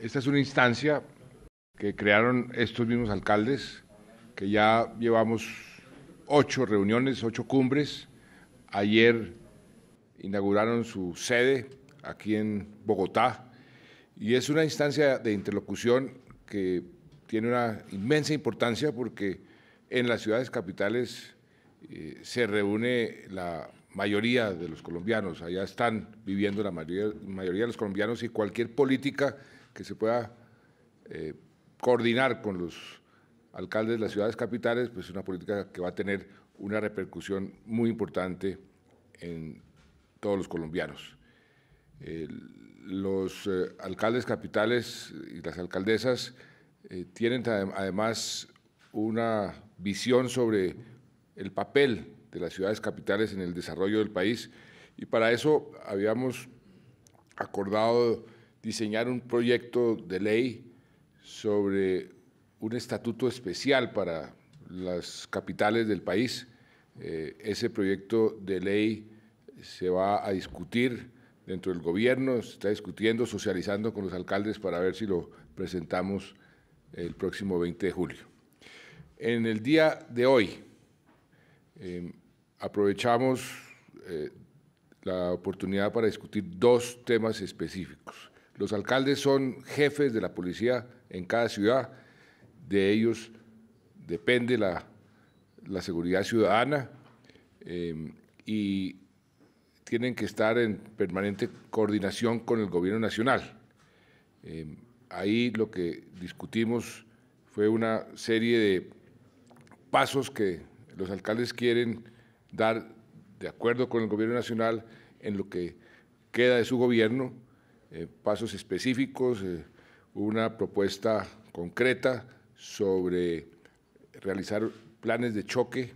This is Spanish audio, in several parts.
Esta es una instancia que crearon estos mismos alcaldes, que ya llevamos ocho reuniones, ocho cumbres. Ayer inauguraron su sede aquí en Bogotá y es una instancia de interlocución que tiene una inmensa importancia porque en las ciudades capitales eh, se reúne la mayoría de los colombianos, allá están viviendo la mayoría, de los colombianos y cualquier política que se pueda eh, coordinar con los alcaldes de las ciudades capitales, pues es una política que va a tener una repercusión muy importante en todos los colombianos. los eh, alcaldes capitales y las alcaldesas tienen además una visión sobre el papel de las ciudades capitales en el desarrollo del país y para eso habíamos acordado diseñar un proyecto de ley sobre un estatuto especial para las capitales del país. Eh, ese proyecto de ley se va a discutir dentro del gobierno, se está discutiendo, socializando con los alcaldes para ver si lo presentamos el próximo 20 de julio. En el día de hoy, Em, aprovechamos eh, la oportunidad para discutir dos temas específicos. Los alcaldes son jefes de la policía en cada ciudad, de ellos depende la, seguridad ciudadana em, y tienen que estar en permanente coordinación con el gobierno nacional. Em, ahí lo que discutimos fue una serie de pasos que los alcaldes quieren dar, de acuerdo con el Gobierno Nacional, en lo que queda de su gobierno, eh, pasos específicos, eh, una propuesta concreta sobre realizar planes de choque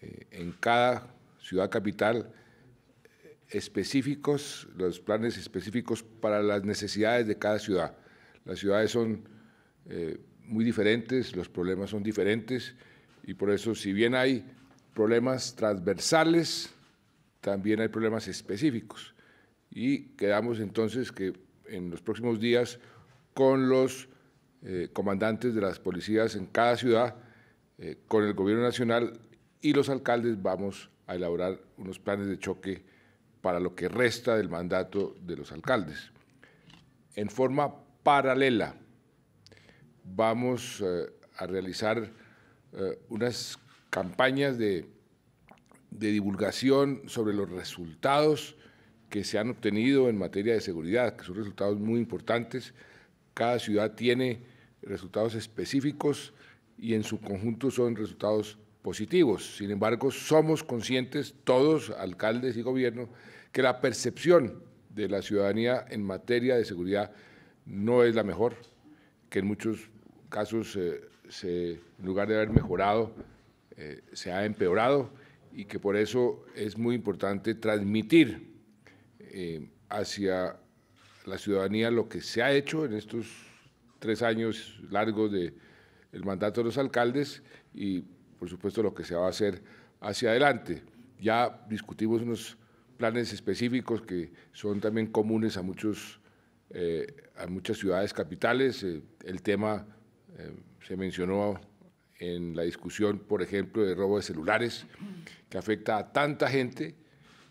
eh, en cada ciudad capital específicos, los planes específicos para las necesidades de cada ciudad. Las ciudades son muy diferentes, los problemas son diferentes, y por eso, si bien hay problemas transversales, también hay problemas específicos. Y quedamos entonces que en los próximos días con los eh, comandantes de las policías en cada ciudad, eh, con el gobierno nacional y los alcaldes vamos a elaborar unos planes de choque para lo que resta del mandato de los alcaldes. En forma paralela, vamos eh, a realizar eh, unas campañas de, de, divulgación sobre los resultados que se han obtenido en materia de seguridad, que son resultados muy importantes. Cada ciudad tiene resultados específicos y en su conjunto son resultados positivos. Sin embargo, somos conscientes, todos, alcaldes y gobierno, que la percepción de la ciudadanía en materia de seguridad no es la mejor, que en muchos casos, eh, se, en lugar de haber mejorado, eh, se ha empeorado y que por eso es muy importante transmitir eh, hacia la ciudadanía lo que se ha hecho en estos tres años largos del el mandato de los alcaldes y, por supuesto, lo que se va a hacer hacia adelante. Ya discutimos unos planes específicos que son también comunes a, muchos, a muchas ciudades capitales, el tema eh, se mencionó en la discusión, por ejemplo, de robo de celulares, que afecta a tanta gente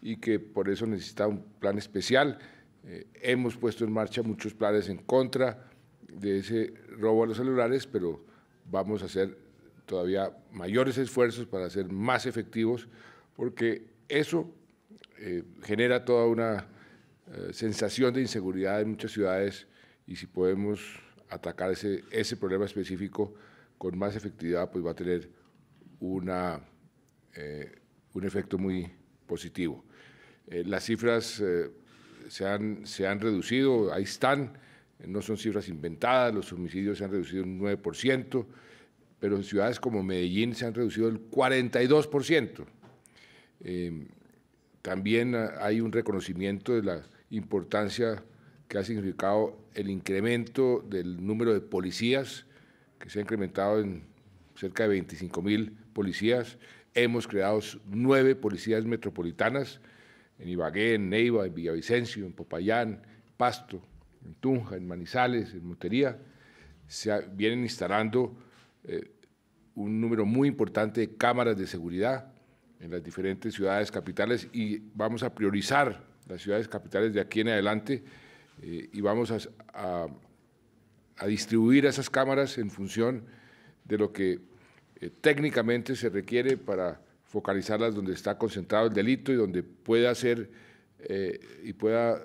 y que por eso necesita un plan especial. Eh, hemos puesto en marcha muchos planes en contra de ese robo a los celulares, pero vamos a hacer todavía mayores esfuerzos para ser más efectivos, porque eso eh, genera toda una sensación de inseguridad en muchas ciudades y si podemos atacar ese, problema específico con más efectividad, pues va a tener una, eh, un efecto muy positivo. Eh, las cifras eh, se, han, se han reducido, ahí están, no son cifras inventadas, los homicidios se han reducido un 9%, pero en ciudades como Medellín se han reducido el 42%. también hay un reconocimiento de la importancia que ha significado el incremento del número de policías, que se ha incrementado en cerca de 25 mil policías. Hemos creado nueve policías metropolitanas en Ibagué, en Neiva, en Villavicencio, en Popayán, Pasto, en Tunja, en Manizales, en Montería. Se vienen instalando eh, un número muy importante de cámaras de seguridad en las diferentes ciudades capitales y vamos a priorizar las ciudades capitales de aquí en adelante eh, y vamos a, a, a, distribuir esas cámaras en función de lo que eh, técnicamente se requiere para focalizarlas donde está concentrado el delito y donde pueda hacer eh, y pueda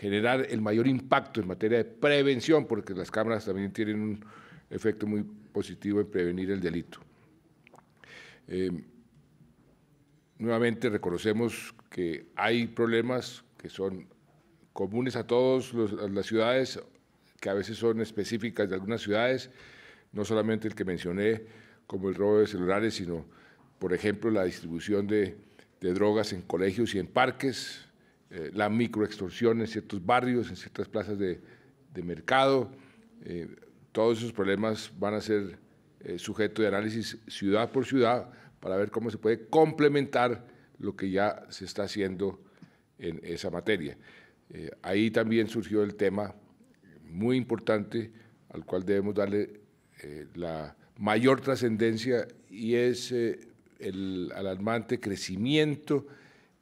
generar el mayor impacto en materia de prevención, porque las cámaras también tienen un efecto muy positivo en prevenir el delito. nuevamente reconocemos que hay problemas que son comunes a todas las ciudades, que a veces son específicas de algunas ciudades, no solamente el que mencioné, como el robo de celulares, sino, por ejemplo, la distribución de, drogas en colegios y en parques, eh, la microextorsión en ciertos barrios, en ciertas plazas de, mercado. Eh, todos esos problemas van a ser sujetos eh, sujeto de análisis ciudad por ciudad para ver cómo se puede complementar lo que ya se está haciendo en esa materia. Eh, ahí también surgió el tema muy importante al cual debemos darle eh, la mayor trascendencia y es eh, el alarmante crecimiento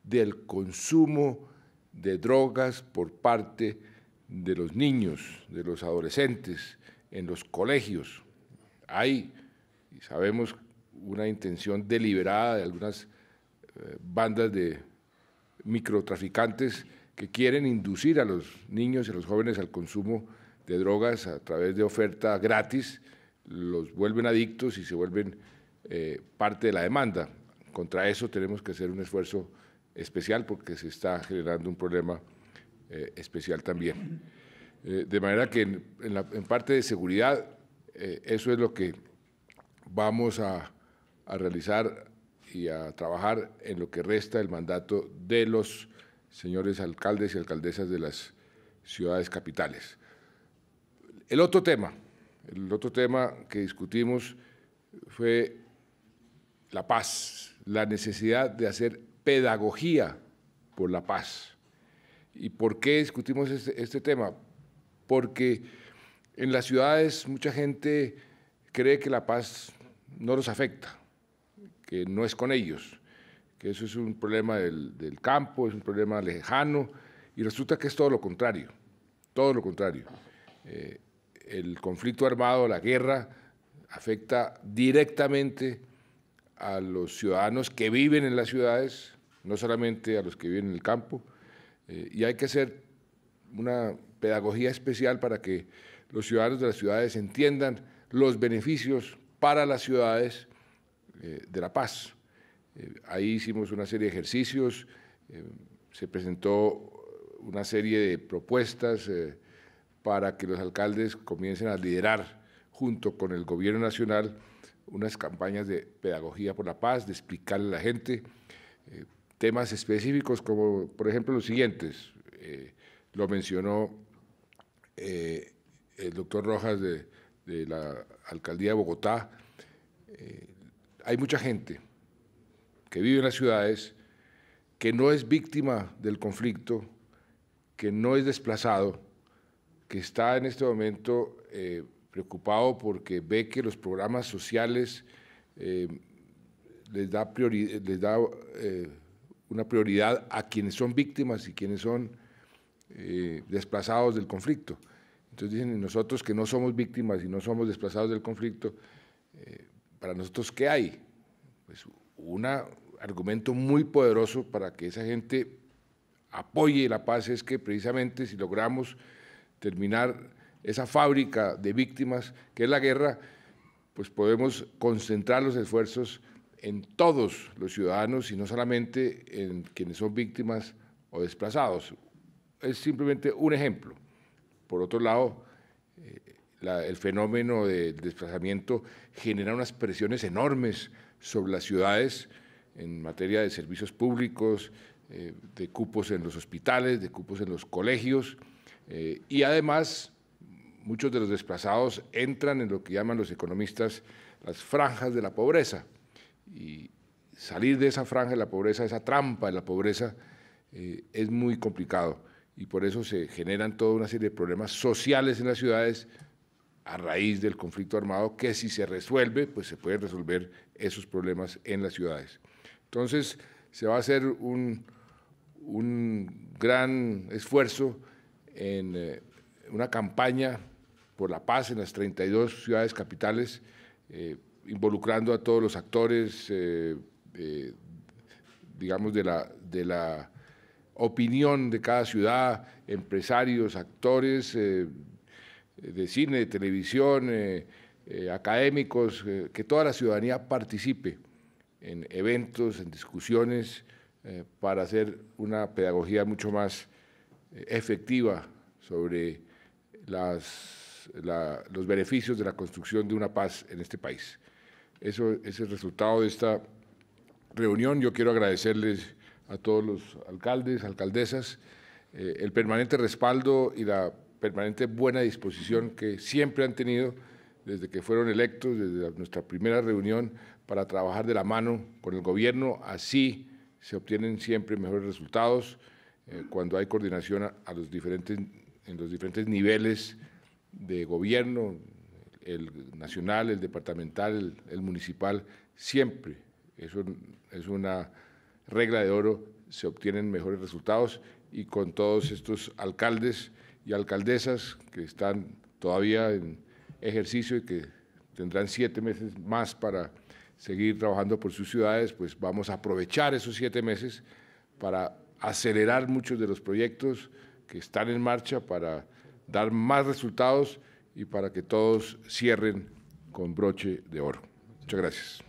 del consumo de drogas por parte de los niños, de los adolescentes en los colegios. Hay, y sabemos, una intención deliberada de algunas bandas de microtraficantes que quieren inducir a los niños y a los jóvenes al consumo de drogas a través de oferta gratis, los vuelven adictos y se vuelven eh, parte de la demanda. Contra eso tenemos que hacer un esfuerzo especial porque se está generando un problema eh, especial también. Eh, de manera que en, parte de seguridad, eso es lo que vamos a, a realizar y a trabajar en lo que resta el mandato de los señores alcaldes y alcaldesas de las ciudades capitales. El otro tema, el otro tema que discutimos fue la paz, la necesidad de hacer pedagogía por la paz. ¿Y por qué discutimos este, este tema? Porque en las ciudades mucha gente cree que la paz no los afecta, que no es con ellos que eso es un problema del, campo, es un problema lejano, y resulta que es todo lo contrario, todo lo contrario. Eh, el conflicto armado, la guerra, afecta directamente a los ciudadanos que viven en las ciudades, no solamente a los que viven en el campo, eh, y hay que hacer una pedagogía especial para que los ciudadanos de las ciudades entiendan los beneficios para las ciudades eh, de la paz. Eh, ahí hicimos una serie de ejercicios, eh, se presentó una serie de propuestas eh, para que los alcaldes comiencen a liderar junto con el gobierno nacional unas campañas de pedagogía por la paz, de explicarle a la gente temas específicos como, por ejemplo, los siguientes. lo mencionó el doctor Rojas de, la Alcaldía de Bogotá. hay mucha gente que vive en las ciudades, que no es víctima del conflicto, que no es desplazado, que está en este momento eh, preocupado porque ve que los programas sociales eh, les da, eh, una prioridad a quienes son víctimas y quienes son desplazados del conflicto. Entonces dicen, nosotros que no somos víctimas y no somos desplazados del conflicto, para nosotros, ¿qué hay? Pues un argumento muy poderoso para que esa gente apoye la paz es que precisamente si logramos terminar esa fábrica de víctimas que es la guerra, pues podemos concentrar los esfuerzos en todos los ciudadanos y no solamente en quienes son víctimas o desplazados. Es simplemente un ejemplo. Por otro lado, eh, el fenómeno del desplazamiento genera unas presiones enormes sobre las ciudades en materia de servicios públicos, eh, de cupos en los hospitales, de cupos en los colegios eh, y además muchos de los desplazados entran en lo que llaman los economistas las franjas de la pobreza y salir de esa franja de la pobreza, esa trampa de la pobreza eh, es muy complicado y por eso se generan toda una serie de problemas sociales en las ciudades a raíz del conflicto armado, que si se resuelve, pues se pueden resolver esos problemas en las ciudades. Entonces, se va a hacer un, gran esfuerzo en eh, una campaña por la paz en las 32 ciudades capitales, eh, involucrando a todos los actores, eh, digamos, de la, de la opinión de cada ciudad, empresarios, actores, de cine, de televisión, eh, eh, académicos, eh, que toda la ciudadanía participe en eventos, en discusiones, para hacer una pedagogía mucho más efectiva sobre las, los beneficios de la construcción de una paz en este país. Eso es el resultado de esta reunión. Yo quiero agradecerles a todos los alcaldes, alcaldesas, el permanente respaldo y la permanente buena disposición que siempre han tenido desde que fueron electos, desde nuestra primera reunión, para trabajar de la mano con el gobierno. Así se obtienen siempre mejores resultados eh, cuando hay coordinación a, los diferentes, en los diferentes niveles de gobierno, el nacional, el departamental, el, municipal, siempre. Eso es una regla de oro, se obtienen mejores resultados y con todos estos alcaldes y alcaldesas que están todavía en ejercicio y que tendrán siete meses más para seguir trabajando por sus ciudades, pues vamos a aprovechar esos siete meses para acelerar muchos de los proyectos que están en marcha para dar más resultados y para que todos cierren con broche de oro. Muchas gracias.